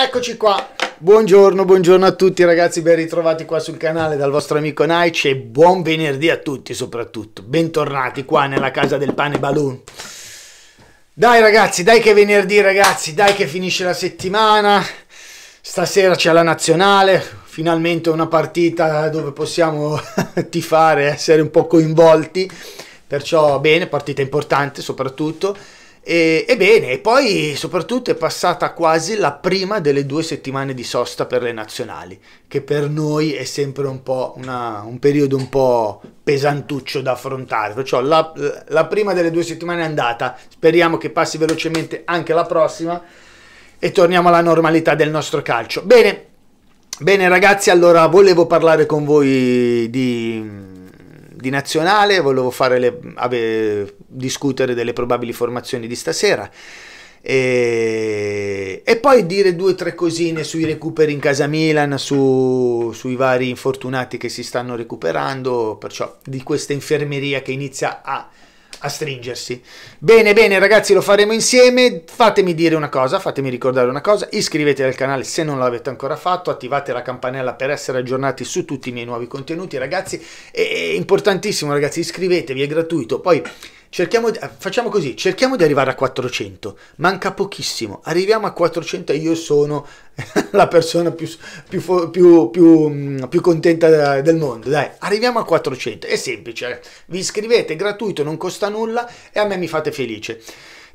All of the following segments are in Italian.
Eccoci qua. Buongiorno, buongiorno a tutti ragazzi, ben ritrovati qua sul canale dal vostro amico Naic e buon venerdì a tutti soprattutto. Bentornati qua nella casa del pane balloon. Dai ragazzi, dai che venerdì ragazzi, dai che finisce la settimana. Stasera c'è la nazionale, finalmente una partita dove possiamo tifare, essere un po' coinvolti. Perciò bene, partita importante soprattutto ebbene, e poi soprattutto è passata quasi la prima delle due settimane di sosta per le nazionali, che per noi è sempre un, po una, un periodo un po' pesantuccio da affrontare. Perciò la, la prima delle due settimane è andata, speriamo che passi velocemente anche la prossima e torniamo alla normalità del nostro calcio. Bene, bene ragazzi, allora volevo parlare con voi di di nazionale, volevo le, ave, discutere delle probabili formazioni di stasera. E, e, poi dire due o tre cosine sui recuperi in casa Milan, su, sui vari infortunati che si stanno recuperando, perciò di questa infermeria che inizia a a stringersi. Bene, bene ragazzi, lo faremo insieme. Fatemi dire una cosa, fatemi ricordare una cosa, iscrivetevi al canale se non l'avete ancora fatto, attivate la campanella per essere aggiornati su tutti i miei nuovi contenuti, ragazzi. È importantissimo, ragazzi, iscrivetevi, è gratuito. Poi Cerchiamo di, facciamo così, cerchiamo di arrivare a 400, manca pochissimo, arriviamo a 400 e io sono la persona più, più, più, mm, più, contenta eh, del mondo, dai, arriviamo a 400, è semplice, eh. vi iscrivete, è gratuito, non costa nulla e a me mi fate felice.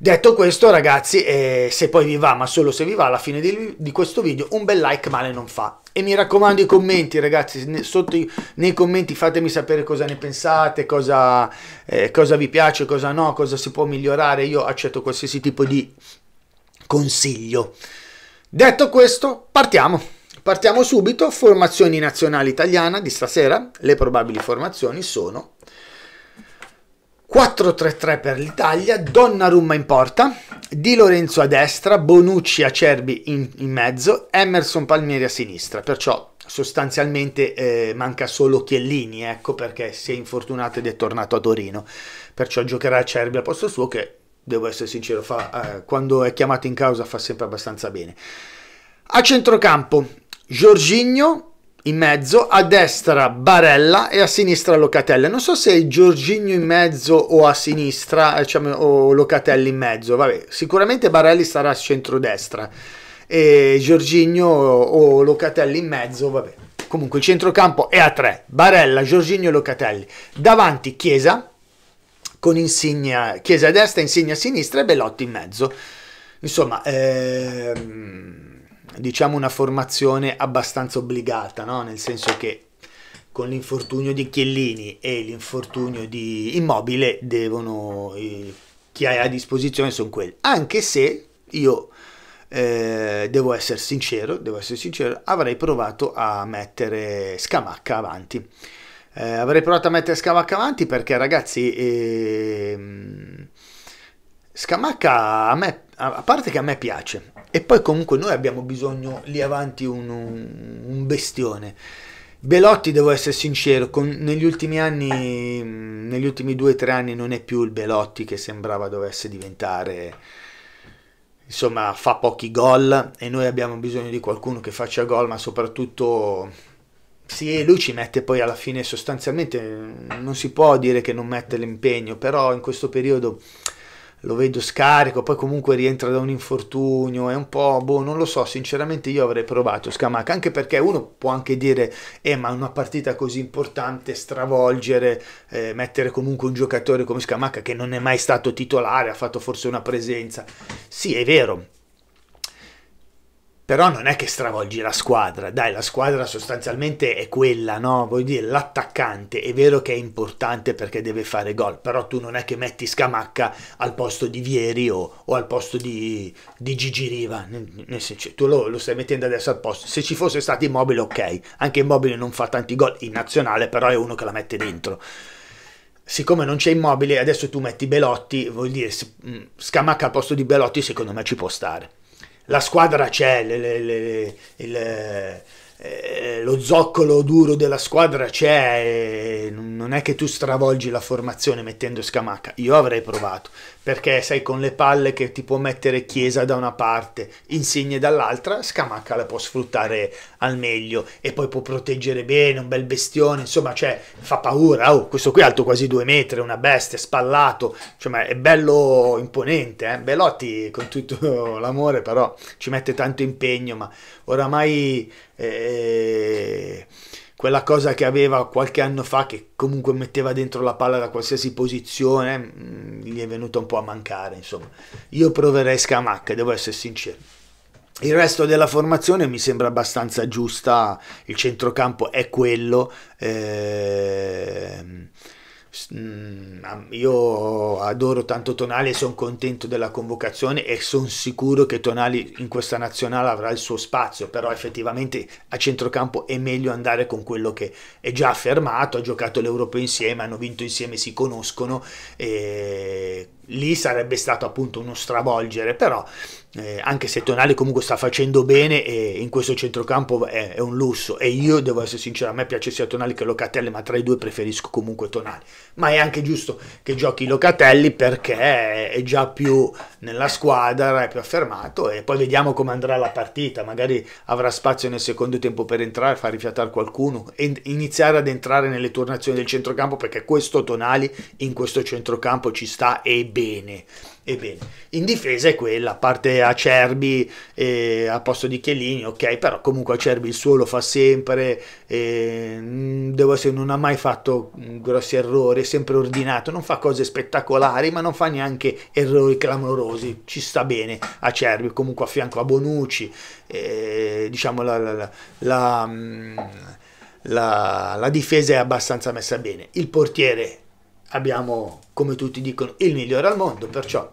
Detto questo ragazzi, eh, se poi vi va, ma solo se vi va, alla fine di, di, questo video un bel like male non fa. E mi raccomando i commenti ragazzi, ne, sotto i, nei commenti fatemi sapere cosa ne pensate, cosa, eh, cosa vi piace, cosa no, cosa si può migliorare, io accetto qualsiasi tipo di consiglio. Detto questo, partiamo! Partiamo subito, formazioni nazionali italiana di stasera, le probabili formazioni sono 4-3-3 per l'Italia, Donnarumma in porta, Di Lorenzo a destra, Bonucci Acerbi in, in mezzo, Emerson Palmieri a sinistra, perciò sostanzialmente eh, manca solo Chiellini, ecco perché si è infortunato ed è tornato a Torino, perciò giocherà a Cerbi al posto suo che, devo essere sincero, fa, eh, quando è chiamato in causa fa sempre abbastanza bene. A centrocampo, Giorgigno, in mezzo, a destra Barella e a sinistra Locatelli. Non so se è Giorginio in mezzo o a sinistra diciamo, o Locatelli in mezzo, vabbè, sicuramente Barelli sarà a centrodestra e Giorginio o Locatelli in mezzo, vabbè. Comunque il centrocampo è a tre, Barella, Giorginio e Locatelli. Davanti Chiesa con Insignia, Chiesa a destra, Insignia a sinistra e Bellotti in mezzo. Insomma, ehm diciamo una formazione abbastanza obbligata, no? nel senso che con l'infortunio di Chiellini e l'infortunio di Immobile devono, eh, chi hai a disposizione sono quelli, anche se io eh, devo essere sincero, devo essere sincero, avrei provato a mettere Scamacca avanti. Eh, avrei provato a mettere Scamacca avanti perché ragazzi ehm, Scamacca a me a parte che a me piace e poi comunque noi abbiamo bisogno lì avanti un, un bestione. Belotti, devo essere sincero, con, negli ultimi anni, mm, negli ultimi due o tre anni non è più il Belotti che sembrava dovesse diventare, insomma, fa pochi gol e noi abbiamo bisogno di qualcuno che faccia gol, ma soprattutto, sì, lui ci mette poi alla fine sostanzialmente, non si può dire che non mette l'impegno, però in questo periodo lo vedo scarico, poi comunque rientra da un infortunio, è un po', boh, non lo so, sinceramente io avrei provato Scamacca, anche perché uno può anche dire, eh ma una partita così importante, stravolgere, eh, mettere comunque un giocatore come Scamacca, che non è mai stato titolare, ha fatto forse una presenza, sì è vero, però non è che stravolgi la squadra, dai, la squadra sostanzialmente è quella, no? Voglio dire, l'attaccante è vero che è importante perché deve fare gol, però tu non è che metti Scamacca al posto di Vieri o, o al posto di, di Gigi Riva, nel, senso, tu lo, lo, stai mettendo adesso al posto. Se ci fosse stato Immobile, ok, anche Immobile non fa tanti gol in nazionale, però è uno che la mette dentro. Siccome non c'è immobile, adesso tu metti Belotti, vuol dire Scamacca al posto di Belotti, secondo me ci può stare la squadra c'è, le, le, le, il eh, lo zoccolo duro della squadra c'è, non è che tu stravolgi la formazione mettendo Scamacca, io avrei provato, perché sai con le palle che ti può mettere Chiesa da una parte, Insigne dall'altra, Scamacca la può sfruttare al meglio e poi può proteggere bene, un bel bestione, insomma cioè, fa paura, oh, questo qui è alto quasi due metri, una bestia, spallato, cioè, è bello imponente, eh? Belotti con tutto l'amore però ci mette tanto impegno, ma oramai eh, quella cosa che aveva qualche anno fa che comunque metteva dentro la palla da qualsiasi posizione mm, gli è venuta un po' a mancare insomma io proverei Scamacca devo essere sincero il resto della formazione mi sembra abbastanza giusta il centrocampo è quello ehm, Mm, io adoro tanto Tonali e sono contento della convocazione e sono sicuro che Tonali in questa nazionale avrà il suo spazio, però effettivamente a centrocampo è meglio andare con quello che è già affermato, ha giocato l'Europa insieme, hanno vinto insieme, si conoscono e lì sarebbe stato appunto uno stravolgere, però eh, anche se Tonali comunque sta facendo bene e in questo centrocampo è, è, un lusso e io devo essere sincero, a me piace sia Tonali che Locatelli, ma tra i due preferisco comunque Tonali, ma è anche giusto che giochi Locatelli perché è già più nella squadra, è più affermato e poi vediamo come andrà la partita, magari avrà spazio nel secondo tempo per entrare, far rifiatare qualcuno e iniziare ad entrare nelle turnazioni del centrocampo perché questo Tonali in questo centrocampo ci sta e bene, e In difesa è quella, a parte Acerbi eh, a posto di Chiellini, ok, però comunque Acerbi il suo lo fa sempre, eh, devo essere, non ha mai fatto mm, grossi errori, è sempre ordinato, non fa cose spettacolari, ma non fa neanche errori clamorosi, ci sta bene Acerbi, comunque a fianco a Bonucci, eh, diciamo la, la, mm, la, la difesa è abbastanza messa bene. Il portiere abbiamo, come tutti dicono, il migliore al mondo, perciò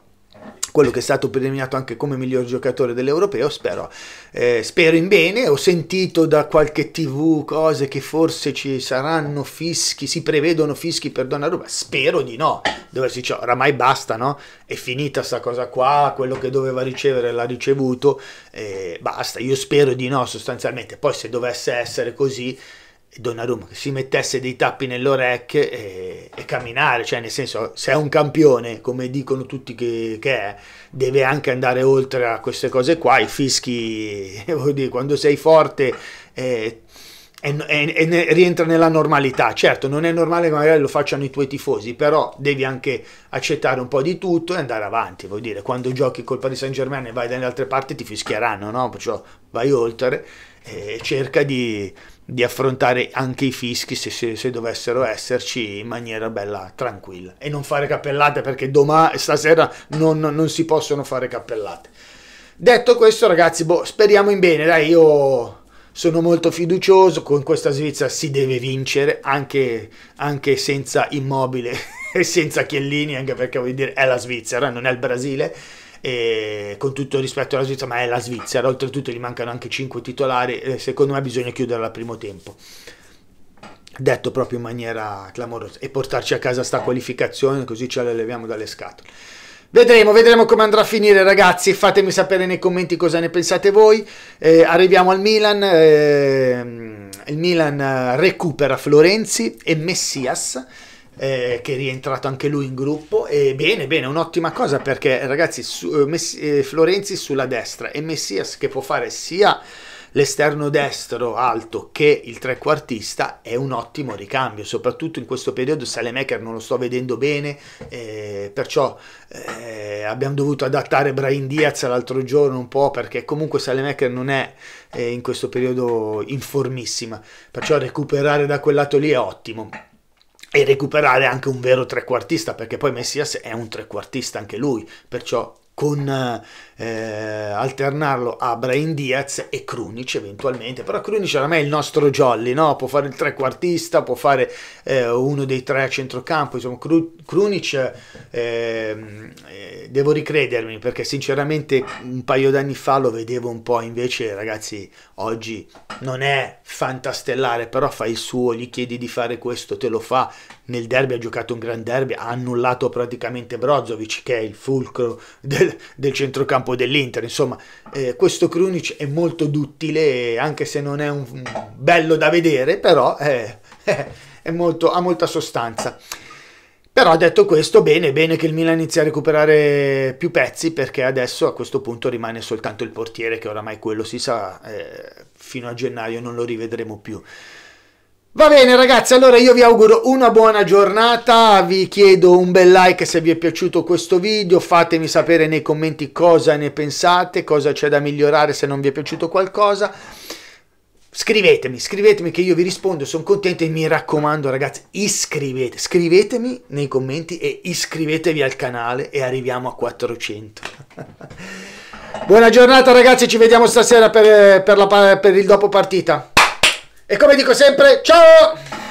quello che è stato premiato anche come miglior giocatore dell'Europeo, spero, eh, spero in bene, ho sentito da qualche tv cose che forse ci saranno fischi, si prevedono fischi per Donnarumma, spero di no, dove si dice oramai basta, no? È finita sta cosa qua, quello che doveva ricevere l'ha ricevuto, eh, basta, io spero di no sostanzialmente, poi se dovesse essere così Donnarumma che si mettesse dei tappi nell'orecchio e, e, camminare, cioè nel senso se è un campione, come dicono tutti che, che, è, deve anche andare oltre a queste cose qua, i fischi, eh, voglio dire, quando sei forte eh, e, e, e ne, rientra nella normalità, certo non è normale che magari lo facciano i tuoi tifosi, però devi anche accettare un po' di tutto e andare avanti, vuol dire quando giochi col Paris Saint Germain e vai dalle altre parti ti fischieranno, no? Perciò vai oltre eh, e cerca di di affrontare anche i fischi se, se, se, dovessero esserci in maniera bella tranquilla e non fare cappellate perché domani stasera non, non si possono fare cappellate detto questo ragazzi boh, speriamo in bene dai io sono molto fiducioso con questa Svizzera si deve vincere anche, anche senza immobile e senza Chiellini anche perché vuol dire è la Svizzera non è il Brasile e con tutto rispetto alla Svizzera, ma è la Svizzera, oltretutto gli mancano anche 5 titolari, secondo me bisogna chiuderla al primo tempo. Detto proprio in maniera clamorosa e portarci a casa sta qualificazione così ce la leviamo dalle scatole. Vedremo, vedremo come andrà a finire ragazzi, fatemi sapere nei commenti cosa ne pensate voi. Eh, arriviamo al Milan, eh, il Milan recupera Florenzi e Messias eh, che è rientrato anche lui in gruppo. E bene, bene, un'ottima cosa perché ragazzi, su, eh, Messi, eh, Florenzi sulla destra e Messias che può fare sia l'esterno destro alto che il trequartista è un ottimo ricambio, soprattutto in questo periodo Salemaker non lo sto vedendo bene, eh, perciò eh, abbiamo dovuto adattare Brian Diaz l'altro giorno un po' perché comunque Salemaker non è in questo periodo informissima, perciò recuperare da quel lato lì è ottimo e recuperare anche un vero trequartista, perché poi Messias è un trequartista anche lui, perciò con eh, alternarlo a Brain Diaz e Krunic eventualmente, però Krunic oramai è il nostro jolly, no? può fare il trequartista, può fare eh, uno dei tre a centrocampo, insomma Kru- Krunic ehm, eh, devo ricredermi perché sinceramente un paio d'anni fa lo vedevo un po', invece ragazzi oggi non è fantastellare, però fa il suo, gli chiedi di fare questo, te lo fa, nel derby ha giocato un gran derby, ha annullato praticamente Brozovic che è il fulcro del del, centrocampo dell'Inter. Insomma, eh, questo Krunic è molto duttile, anche se non è un bello da vedere, però è, eh, è molto, ha molta sostanza. Però detto questo, bene, bene che il Milan inizi a recuperare più pezzi perché adesso a questo punto rimane soltanto il portiere che oramai quello si sa, eh, fino a gennaio non lo rivedremo più. Va bene ragazzi, allora io vi auguro una buona giornata, vi chiedo un bel like se vi è piaciuto questo video, fatemi sapere nei commenti cosa ne pensate, cosa c'è da migliorare se non vi è piaciuto qualcosa. Scrivetemi, scrivetemi che io vi rispondo, sono contento e mi raccomando ragazzi iscrivete, scrivetemi nei commenti e iscrivetevi al canale e arriviamo a 400. buona giornata ragazzi, ci vediamo stasera per, eh, per, la, per il dopo partita. E come dico sempre, ciao!